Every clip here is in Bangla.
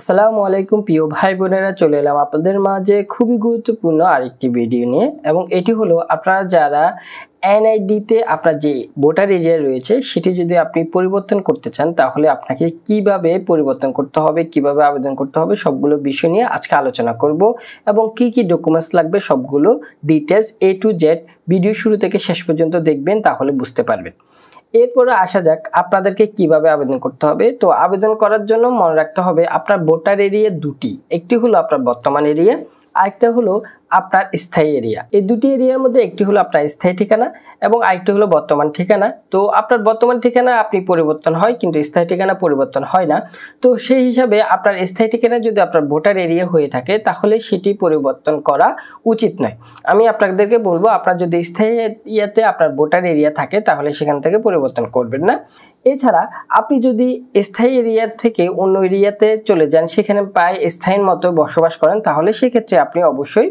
আসসালামু আলাইকুম প্রিয় ভাই বোনেরা চলে এলাম আপনাদের মাঝে খুবই গুরুত্বপূর্ণ আরেকটি ভিডিও নিয়ে এবং এটি হলো আপনারা যারা এনআইডিতে আপনার যে ভোটার এরিয়া রয়েছে সেটি যদি আপনি পরিবর্তন করতে চান তাহলে আপনাকে কিভাবে পরিবর্তন করতে হবে কিভাবে আবেদন করতে হবে সবগুলো বিষয় নিয়ে আজকে আলোচনা করব এবং কি কি ডকুমেন্টস লাগবে সবগুলো details A to Z video শুরু থেকে শেষ পর্যন্ত দেখবেন তাহলে বুঝতে পারবেন এরপরে আসা যাক আপনাদেরকে কিভাবে আবেদন করতে হবে তো আবেদন করার জন্য মনে রাখতে হবে আপনার ভোটার এরিয়া দুটি একটি হলো আপনার বর্তমান এরিয়া আরেকটা হলো আপনার স্থায়ী এরিয়া এই দুটি এরিয়ার মধ্যে একটি হলো আপনার স্থায়ী ঠিকানা এবং আরেকটি হলো বর্তমান ঠিকানা তো আপনার বর্তমান ঠিকানা আপনি পরিবর্তন হয় কিন্তু স্থায়ী ঠিকানা পরিবর্তন হয় না তো সেই হিসাবে আপনার স্থায়ী ঠিকানা যদি আপনার ভোটার এরিয়া হয়ে থাকে তাহলে সেটি পরিবর্তন করা উচিত নয় আমি আপনাদেরকে বলবো আপনার যদি স্থায়ী এরিয়াতে আপনার ভোটার এরিয়া থাকে তাহলে সেখান থেকে পরিবর্তন করবেন না এছাড়া আপনি যদি স্থায়ী এরিয়া থেকে অন্য এরিয়াতে চলে যান সেখানে প্রায় স্থায়ীর মতো বসবাস করেন তাহলে সেক্ষেত্রে আপনি অবশ্যই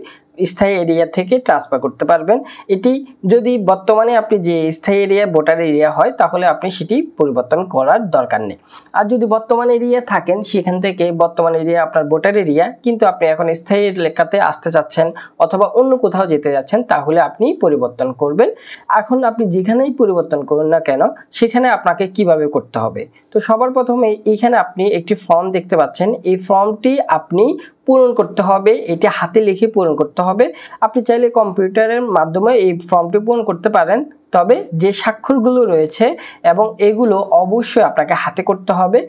স্থায়ী এরিয়া থেকে ট্রান্সফার করতে পারবেন এটি যদি বর্তমানে আপনি যে স্থায়ী এরিয়া ভোটার এরিয়া হয় তাহলে আপনি সেটি পরিবর্তন করার দরকার নেই আর যদি বর্তমান এরিয়া থাকেন সেখান থেকে বর্তমান এরিয়া আপনার ভোটার এরিয়া কিন্তু আপনি এখন স্থায়ী এলাকাতে আসতে চাচ্ছেন অথবা অন্য কোথাও যেতে যাচ্ছেন তাহলে আপনি পরিবর্তন করবেন এখন আপনি যেখানেই পরিবর্তন করুন না কেন সেখানে আপনাকে কিভাবে করতে হবে তো সবার প্রথমে এইখানে আপনি একটি ফর্ম দেখতে পাচ্ছেন এই ফর্মটি আপনি পূরণ করতে হবে এটি হাতে লিখে পূরণ করতে হবে আপনি চাইলে কম্পিউটারের মাধ্যমে এই ফর্মটি পূরণ করতে পারেন তবে যে স্বাক্ষরগুলো রয়েছে এবং এগুলো অবশ্যই আপনাকে হাতে করতে হবে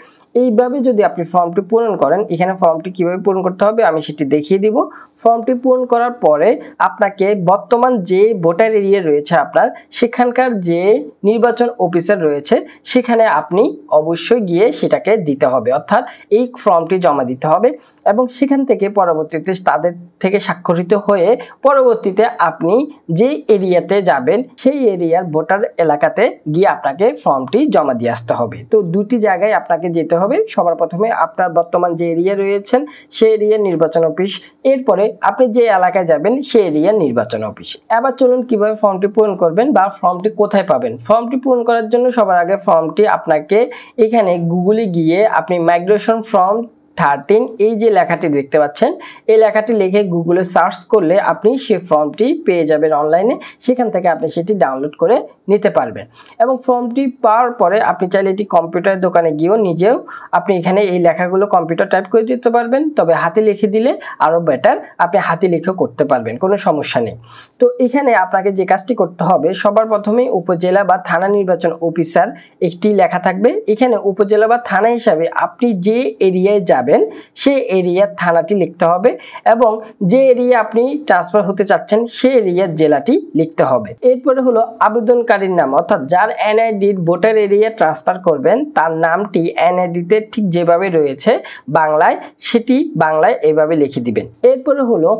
এইভাবে যদি আপনি ফর্মটি পূরণ করেন এখানে ফর্মটি কিভাবে পূরণ করতে হবে আমি সেটি দেখিয়ে দিব ফর্মটি পূরণ করার পরে আপনাকে বর্তমান যে ভোটার এরিয়া রয়েছে আপনার সেখানকার যে নির্বাচন অফিসার রয়েছে সেখানে আপনি অবশ্যই গিয়ে সেটাকে দিতে হবে অর্থাৎ এই ফর্মটি জমা দিতে হবে এবং সেখান থেকে পরবর্তীতে তাদের থেকে স্বাক্ষরিত হয়ে পরবর্তীতে আপনি যে এরিয়াতে যাবেন সেই এরিয়া এরিয়ার ভোটার এলাকাতে গিয়ে আপনাকে ফর্মটি জমা দিয়ে আসতে হবে তো দুটি জায়গায় আপনাকে যেতে হবে সবার প্রথমে আপনার বর্তমান যে এরিয়া রয়েছেন সেই এরিয়ার নির্বাচন অফিস এরপরে আপনি যে এলাকায় যাবেন সেই এরিয়ার নির্বাচন অফিস এবার চলুন কিভাবে ফর্মটি পূরণ করবেন বা ফর্মটি কোথায় পাবেন ফর্মটি পূরণ করার জন্য সবার আগে ফর্মটি আপনাকে এখানে গুগলে গিয়ে আপনি মাইগ্রেশন ফর্ম থার্টিন এই যে লেখাটি দেখতে পাচ্ছেন এই লেখাটি লিখে গুগলে সার্চ করলে আপনি সেই ফর্মটি পেয়ে যাবেন অনলাইনে সেখান থেকে আপনি সেটি ডাউনলোড করে নিতে পারবেন এবং ফর্মটি পাওয়ার পরে আপনি চাইলে এটি কম্পিউটার দোকানে গিয়েও নিজেও আপনি এখানে এই লেখাগুলো কম্পিউটার টাইপ করে দিতে পারবেন তবে হাতে লিখে দিলে আরও বেটার আপনি হাতে লিখেও করতে পারবেন কোনো সমস্যা নেই তো এখানে আপনাকে যে কাজটি করতে হবে সবার প্রথমে উপজেলা বা থানা নির্বাচন অফিসার একটি লেখা থাকবে এখানে উপজেলা বা থানা হিসাবে আপনি যে এরিয়ায় যাবেন যাবেন সে এরিয়ার থানাটি লিখতে হবে এবং যে এরিয়া আপনি ট্রান্সফার হতে চাচ্ছেন সে এরিয়ার জেলাটি লিখতে হবে এরপরে হলো আবেদনকারীর নাম অর্থাৎ যার এনআইডির ভোটার এরিয়া ট্রান্সফার করবেন তার নামটি এনআইডিতে ঠিক যেভাবে রয়েছে বাংলায় সেটি বাংলায় এভাবে লিখে দিবেন এরপরে হলো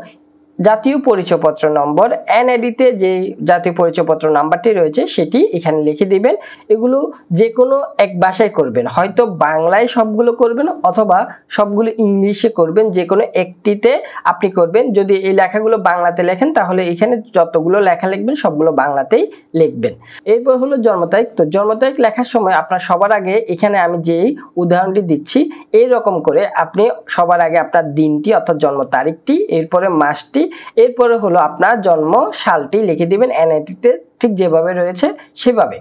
জাতীয় পরিচয়পত্র নম্বর এনআইডিতে যে জাতীয় পরিচয়পত্র নাম্বারটি রয়েছে সেটি এখানে লিখে দিবেন এগুলো যে কোনো এক ভাষায় করবেন হয়তো বাংলায় সবগুলো করবেন অথবা সবগুলো ইংলিশে করবেন যে কোনো একটিতে আপনি করবেন যদি এই লেখাগুলো বাংলাতে লেখেন তাহলে এখানে যতগুলো লেখা লিখবেন সবগুলো বাংলাতেই লিখবেন এরপর হলো জন্ম তারিখ তো জন্ম তারিখ লেখার সময় আপনার সবার আগে এখানে আমি যেই উদাহরণটি দিচ্ছি এই রকম করে আপনি সবার আগে আপনার দিনটি অর্থাৎ জন্ম তারিখটি এরপরে মাসটি এরপরে হলো আপনার জন্ম সালটি লিখে দিবেন এনআইটিতে ঠিক যেভাবে রয়েছে সেভাবে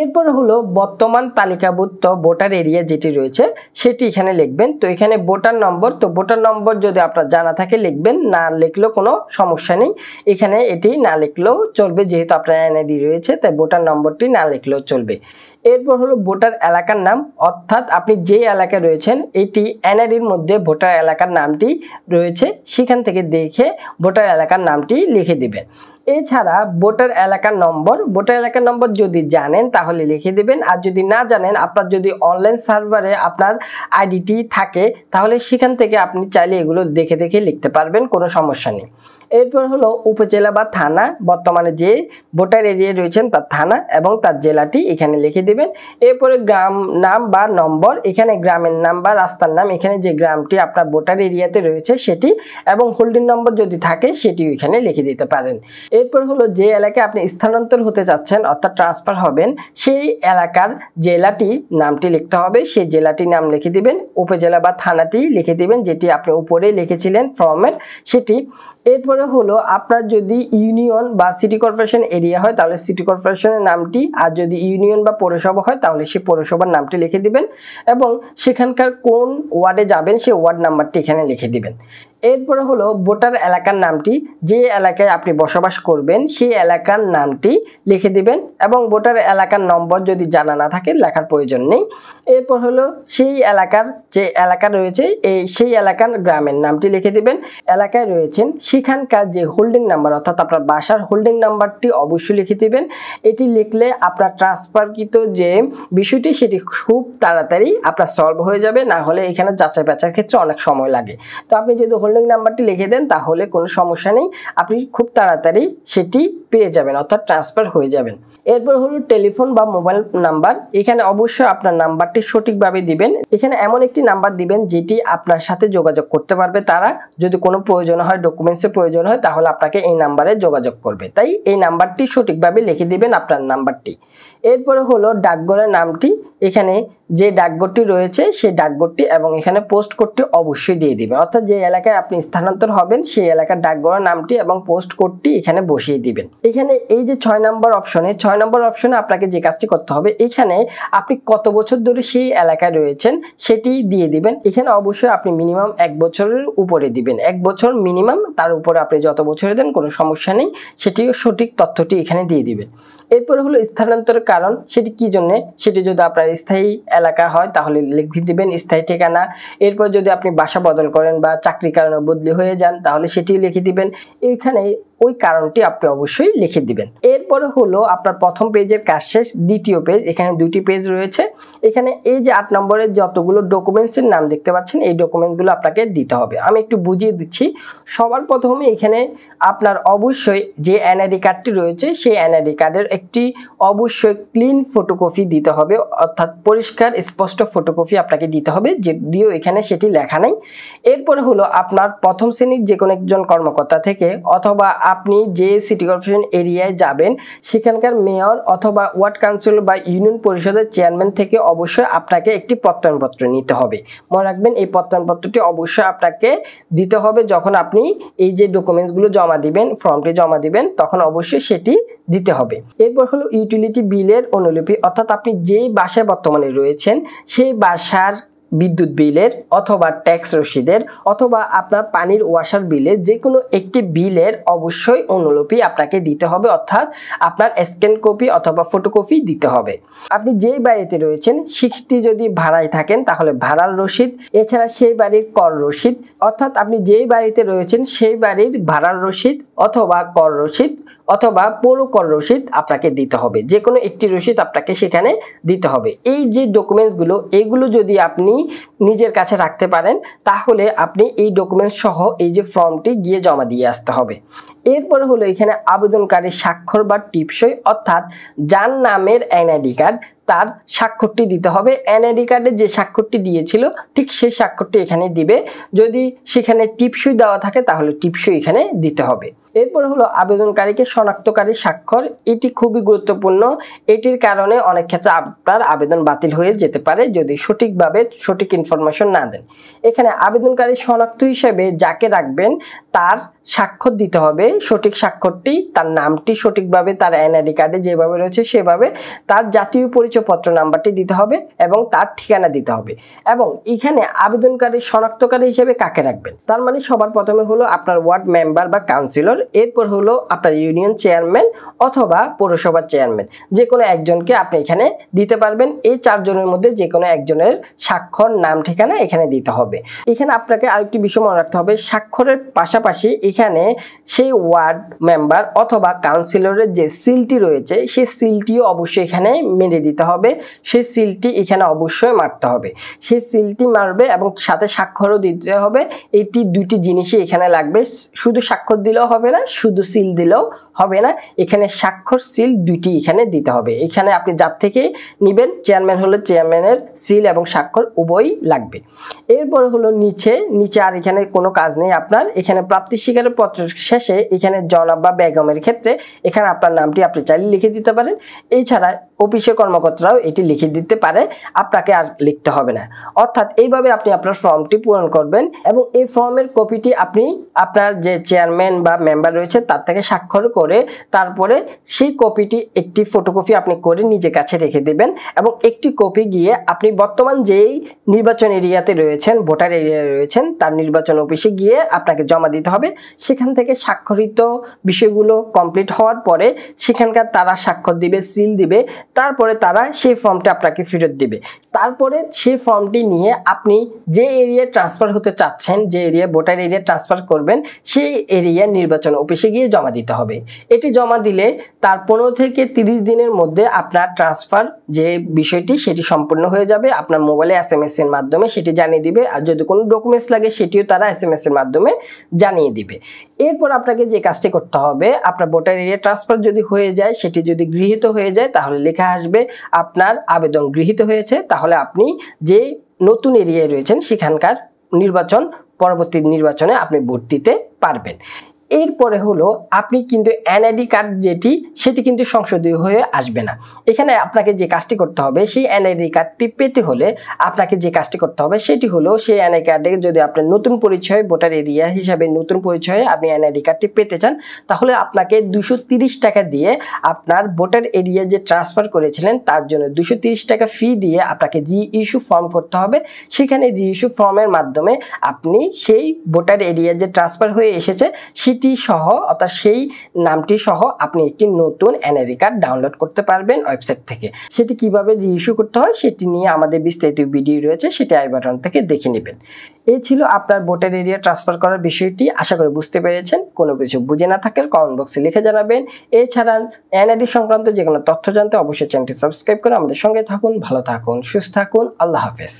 এরপর হলো বর্তমান তালিকাভুক্ত ভোটার এরিয়া যেটি রয়েছে সেটি এখানে লিখবেন তো এখানে ভোটার নম্বর তো ভোটার নম্বর যদি আপনার জানা থাকে লিখবেন না লিখলেও কোনো সমস্যা নেই এখানে এটি না লিখলেও চলবে যেহেতু আপনার এনআইডি রয়েছে তাই ভোটার নম্বরটি না লিখলেও চলবে এরপর হলো ভোটার এলাকার নাম অর্থাৎ আপনি যে এলাকায় রয়েছেন এটি এনআইডির মধ্যে ভোটার এলাকার নামটি রয়েছে সেখান থেকে দেখে ভোটার এলাকার নামটি লিখে দেবেন এছাড়া ভোটার এলাকার নম্বর ভোটার এলাকার নম্বর যদি জানেন তাহলে লিখে দেবেন আর যদি না জানেন আপনার যদি অনলাইন সার্ভারে আপনার আইডিটি থাকে তাহলে সেখান থেকে আপনি চাইলে এগুলো দেখে দেখে লিখতে পারবেন কোনো সমস্যা নেই এরপর হলো উপজেলা বা থানা বর্তমানে যে ভোটার এরিয়া রয়েছেন তার থানা এবং তার জেলাটি এখানে লিখে দেবেন এরপরে গ্রাম নাম বা নম্বর এখানে গ্রামের নাম বা রাস্তার নাম এখানে যে গ্রামটি আপনার ভোটার এরিয়াতে রয়েছে সেটি এবং হোল্ডিং নম্বর যদি থাকে সেটি এখানে লিখে দিতে পারেন এরপর হলো যে এলাকায় আপনি স্থানান্তর হতে যাচ্ছেন অর্থাৎ ট্রান্সফার হবেন সেই এলাকার জেলাটি নামটি লিখতে হবে সেই জেলাটির নাম লিখে দিবেন উপজেলা বা থানাটি লিখে দিবেন যেটি আপনি উপরে লিখেছিলেন ফর্মের সেটি এরপর করে হলো আপনার যদি ইউনিয়ন বা সিটি কর্পোরেশন এরিয়া হয় তাহলে সিটি কর্পোরেশনের নামটি আর যদি ইউনিয়ন বা পৌরসভা হয় তাহলে সেই পৌরসভার নামটি লিখে দিবেন এবং সেখানকার কোন ওয়ার্ডে যাবেন সেই ওয়ার্ড নাম্বারটি এখানে লিখে দিবেন এরপরে হলো ভোটার এলাকার নামটি যে এলাকায় আপনি বসবাস করবেন সেই এলাকার নামটি লিখে দিবেন এবং ভোটার এলাকার নম্বর যদি জানা না থাকে লেখার প্রয়োজন নেই এরপর হলো সেই এলাকার যে এলাকা রয়েছে এই সেই এলাকার গ্রামের নামটি লিখে দিবেন এলাকায় রয়েছেন সেখান কাজ যে হোল্ডিং নাম্বার অর্থাৎ আপনার বাসার হোল্ডিং নাম্বারটি অবশ্যই লিখে দেবেন এটি লিখলে আপনার ট্রান্সফারকৃত যে বিষয়টি সেটি খুব তাড়াতাড়ি আপনার সলভ হয়ে যাবে না হলে এখানে যাচাই বাচার ক্ষেত্রে অনেক সময় লাগে তো আপনি যদি হোল্ডিং নাম্বারটি লিখে দেন তাহলে কোনো সমস্যা নেই আপনি খুব তাড়াতাড়ি সেটি পেয়ে যাবেন অর্থাৎ ট্রান্সফার হয়ে যাবেন এরপর হলো টেলিফোন বা মোবাইল নাম্বার এখানে অবশ্যই আপনার নাম্বারটি সঠিকভাবে দিবেন এখানে এমন একটি নাম্বার দিবেন যেটি আপনার সাথে যোগাযোগ করতে পারবে তারা যদি কোনো প্রয়োজন হয় ডকুমেন্টসের প্রয়োজন প্রয়োজন হয় তাহলে আপনাকে এই নাম্বারে যোগাযোগ করবে তাই এই নাম্বারটি সঠিকভাবে লিখে দিবেন আপনার নাম্বারটি এরপরে হলো ডাকঘরের নামটি এখানে যে ডাকঘরটি রয়েছে সেই ডাকঘরটি এবং এখানে পোস্ট কোডটি অবশ্যই দিয়ে দিবে অর্থাৎ যে এলাকায় আপনি স্থানান্তর হবেন সেই এলাকার ডাকঘরের নামটি এবং পোস্ট কোডটি এখানে বসিয়ে দিবেন এখানে এই যে ছয় নম্বর অপশনে ছয় নম্বর অপশনে আপনাকে যে কাজটি করতে হবে এখানে আপনি কত বছর ধরে সেই এলাকায় রয়েছেন সেটি দিয়ে দিবেন এখানে অবশ্যই আপনি মিনিমাম এক বছরের উপরে দিবেন এক বছর মিনিমাম তার উপরে আপনি যত বছরে দেন কোনো সমস্যা নেই সেটিও সঠিক তথ্যটি এখানে দিয়ে দিবেন এরপরে হলো স্থানান্তরের কারণ সেটি কি জন্যে সেটি যদি আপনার স্থায়ী এলাকা হয় তাহলে লিখে দিবেন স্থায়ী ঠিকানা এরপর যদি আপনি বাসা বদল করেন বা চাকরির কারণে বদলি হয়ে যান তাহলে সেটি লিখে দিবেন এইখানে ওই কারণটি আপনি অবশ্যই লিখে দিবেন এরপরে হলো আপনার প্রথম পেজের কাজ শেষ দ্বিতীয় পেজ এখানে দুটি পেজ রয়েছে এখানে এই যে আট নম্বরের যতগুলো ডকুমেন্টসের নাম দেখতে পাচ্ছেন এই ডকুমেন্টসগুলো আপনাকে দিতে হবে আমি একটু বুঝিয়ে দিচ্ছি সবার প্রথমে এখানে আপনার অবশ্যই যে এনআইডি কার্ডটি রয়েছে সেই এনআইডি কার্ডের একটি অবশ্যই ক্লিন ফটোকপি দিতে হবে অর্থাৎ পরিষ্কার স্পষ্ট ফটোকপি আপনাকে দিতে হবে যদিও এখানে সেটি লেখা নেই এরপরে হলো আপনার প্রথম শ্রেণীর যে কোনো একজন কর্মকর্তা থেকে অথবা আপনি যে সিটি কর্পোরেশন এরিয়ায় যাবেন সেখানকার মেয়র অথবা ওয়ার্ড কাউন্সিল বা ইউনিয়ন পরিষদের চেয়ারম্যান থেকে অবশ্যই আপনাকে একটি প্রত্যয়নপত্র নিতে হবে মনে রাখবেন এই প্রত্যয়নপত্রটি অবশ্যই আপনাকে দিতে হবে যখন আপনি এই যে ডকুমেন্টসগুলো জমা দিবেন ফর্মটি জমা দিবেন তখন অবশ্যই সেটি দিতে হবে এরপর হলো ইউটিলিটি বিলের অনুলিপি অর্থাৎ আপনি যেই বাসায় বর্তমানে রয়েছেন সেই বাসার বিদ্যুৎ বিলের অথবা ট্যাক্স রসিদের অথবা আপনার পানির ওয়াশার বিলের যে কোনো একটি বিলের অবশ্যই অনুলিপি আপনাকে দিতে হবে অর্থাৎ আপনার স্ক্যান কপি অথবা ফটোকপি দিতে হবে আপনি যেই বাড়িতে রয়েছেন সেটি যদি ভাড়ায় থাকেন তাহলে ভাড়ার রসিদ এছাড়া সেই বাড়ির কর রসিদ অর্থাৎ আপনি যেই বাড়িতে রয়েছেন সেই বাড়ির ভাড়ার রসিদ অথবা কর রসিদ অথবা পৌর কর রসিদ আপনাকে দিতে হবে যে কোনো একটি রসিদ আপনাকে সেখানে দিতে হবে এই যে ডকুমেন্টসগুলো এগুলো যদি আপনি নিজের কাছে রাখতে পারেন তাহলে আপনি এই ডকুমেন্ট সহ এই যে ফর্মটি গিয়ে জমা দিয়ে আসতে হবে এরপর হলো এখানে আবেদনকারী স্বাক্ষর বা টিপসই অর্থাৎ যার নামের এনআইডি কার্ড তার স্বাক্ষরটি দিতে হবে এনআইডি কার্ডে যে স্বাক্ষরটি দিয়েছিল ঠিক সেই স্বাক্ষরটি এখানে দিবে যদি সেখানে টিপসই দেওয়া থাকে তাহলে টিপসই এখানে দিতে হবে এরপরে হলো আবেদনকারীকে শনাক্তকারী স্বাক্ষর এটি খুবই গুরুত্বপূর্ণ এটির কারণে অনেক ক্ষেত্রে আপনার আবেদন বাতিল হয়ে যেতে পারে যদি সঠিকভাবে সঠিক ইনফরমেশন না দেন এখানে আবেদনকারী শনাক্ত হিসেবে যাকে রাখবেন তার স্বাক্ষর দিতে হবে সঠিক স্বাক্ষরটি তার নামটি সঠিকভাবে তার এনআইডি কার্ডে যেভাবে রয়েছে সেভাবে তার জাতীয় পরিচয়পত্র নাম্বারটি দিতে হবে এবং তার ঠিকানা দিতে হবে এবং এখানে আবেদনকারী শনাক্তকারী হিসেবে কাকে রাখবেন তার মানে সবার প্রথমে হলো আপনার ওয়ার্ড মেম্বার বা কাউন্সিলর এরপর হলো আপনার ইউনিয়ন চেয়ারম্যান অথবা পৌরসভার চেয়ারম্যান যে কোনো একজনকে আপনি এখানে দিতে পারবেন এই চারজনের মধ্যে যে কোনো একজনের স্বাক্ষর নাম ঠিকানা এখানে দিতে হবে এখানে আপনাকে আরেকটি বিষয় মনে রাখতে হবে স্বাক্ষরের পাশাপাশি এখানে সেই ওয়ার্ড মেম্বার অথবা কাউন্সিলরের যে সিলটি রয়েছে সেই সিলটিও অবশ্যই এখানে মেরে দিতে হবে সেই সিলটি এখানে অবশ্যই মারতে হবে সেই সিলটি মারবে এবং সাথে স্বাক্ষরও দিতে হবে এটি দুটি জিনিসই এখানে লাগবে শুধু স্বাক্ষর দিলেও হবে না শুধু সিল দিলেও হবে না এখানে স্বাক্ষর সিল দুইটি এখানে দিতে হবে এখানে আপনি যার থেকে নেবেন চেয়ারম্যান হলে চেয়ারম্যানের সিল এবং স্বাক্ষর উভয়ই লাগবে এরপর হলো নিচে নিচে আর এখানে কোনো কাজ নেই আপনার এখানে প্রাপ্তি স্বীকারের পত্র শেষে এখানে জনাব বা বেগমের ক্ষেত্রে এখানে আপনার নামটি আপনি চাইলে লিখে দিতে পারেন এছাড়া অফিসের কর্মকর্তারাও এটি লিখে দিতে পারে আপনাকে আর লিখতে হবে না অর্থাৎ এইভাবে আপনি আপনার ফর্মটি পূরণ করবেন এবং এই ফর্মের কপিটি আপনি আপনার যে চেয়ারম্যান বা মেম্বার রয়েছে তার থেকে স্বাক্ষর করে করে তারপরে সেই কপিটি একটি ফটোকপি আপনি করে নিজের কাছে রেখে দেবেন এবং একটি কপি গিয়ে আপনি বর্তমান যেই নির্বাচন এরিয়াতে রয়েছেন ভোটার এরিয়া রয়েছেন তার নির্বাচন অফিসে গিয়ে আপনাকে জমা দিতে হবে সেখান থেকে স্বাক্ষরিত বিষয়গুলো কমপ্লিট হওয়ার পরে সেখানকার তারা স্বাক্ষর দিবে সিল দিবে তারপরে তারা সেই ফর্মটা আপনাকে ফেরত দিবে তারপরে সেই ফর্মটি নিয়ে আপনি যে এরিয়ায় ট্রান্সফার হতে চাচ্ছেন যে এরিয়া ভোটার এরিয়া ট্রান্সফার করবেন সেই এরিয়া নির্বাচন অফিসে গিয়ে জমা দিতে হবে এটি জমা দিলে তার পনেরো থেকে ৩০ দিনের মধ্যে আপনার ট্রান্সফার যে বিষয়টি সেটি সম্পূর্ণ হয়ে যাবে আপনার মোবাইলে এস এম এর মাধ্যমে সেটি জানিয়ে দিবে আর যদি কোনো ডকুমেন্টস লাগে সেটিও তারা এস এম এর মাধ্যমে জানিয়ে দিবে এরপর আপনাকে যে কাজটি করতে হবে আপনার ভোটার এরিয়া ট্রান্সফার যদি হয়ে যায় সেটি যদি গৃহীত হয়ে যায় তাহলে লেখা আসবে আপনার আবেদন গৃহীত হয়েছে তাহলে আপনি যে নতুন এরিয়ায় রয়েছেন সেখানকার নির্বাচন পরবর্তী নির্বাচনে আপনি ভোট দিতে পারবেন এরপরে হলো আপনি কিন্তু এনআইডি কার্ড যেটি সেটি কিন্তু সংশোধিত হয়ে আসবে না এখানে আপনাকে যে কাজটি করতে হবে সেই এনআইডি কার্ডটি পেতে হলে আপনাকে যে কাজটি করতে হবে সেটি হলো সেই এনআই কার্ডে যদি আপনার নতুন পরিচয় ভোটার এরিয়া হিসাবে নতুন পরিচয়ে আপনি এনআইডি কার্ডটি পেতে চান তাহলে আপনাকে দুশো টাকা দিয়ে আপনার ভোটার এরিয়া যে ট্রান্সফার করেছিলেন তার জন্য দুশো টাকা ফি দিয়ে আপনাকে জি ইস্যু ফর্ম করতে হবে সেখানে জি ইস্যু ফর্মের মাধ্যমে আপনি সেই ভোটার এরিয়া যে ট্রান্সফার হয়ে এসেছে সে সেটি সহ অর্থাৎ সেই নামটি সহ আপনি একটি নতুন এনআরই কার্ড ডাউনলোড করতে পারবেন ওয়েবসাইট থেকে সেটি কিভাবে ইস্যু করতে হয় সেটি নিয়ে আমাদের বিস্তারিত ভিডিও রয়েছে সেটি আই বাটন থেকে দেখে নেবেন এই ছিল আপনার ভোটার এরিয়া ট্রান্সফার করার বিষয়টি আশা করি বুঝতে পেরেছেন কোনো কিছু বুঝে না থাকলে কমেন্ট বক্সে লিখে জানাবেন এছাড়া এনআরডি সংক্রান্ত যে কোনো তথ্য জানতে অবশ্যই চ্যানেলটি সাবস্ক্রাইব করে আমাদের সঙ্গে থাকুন ভালো থাকুন সুস্থ থাকুন আল্লাহ হাফেজ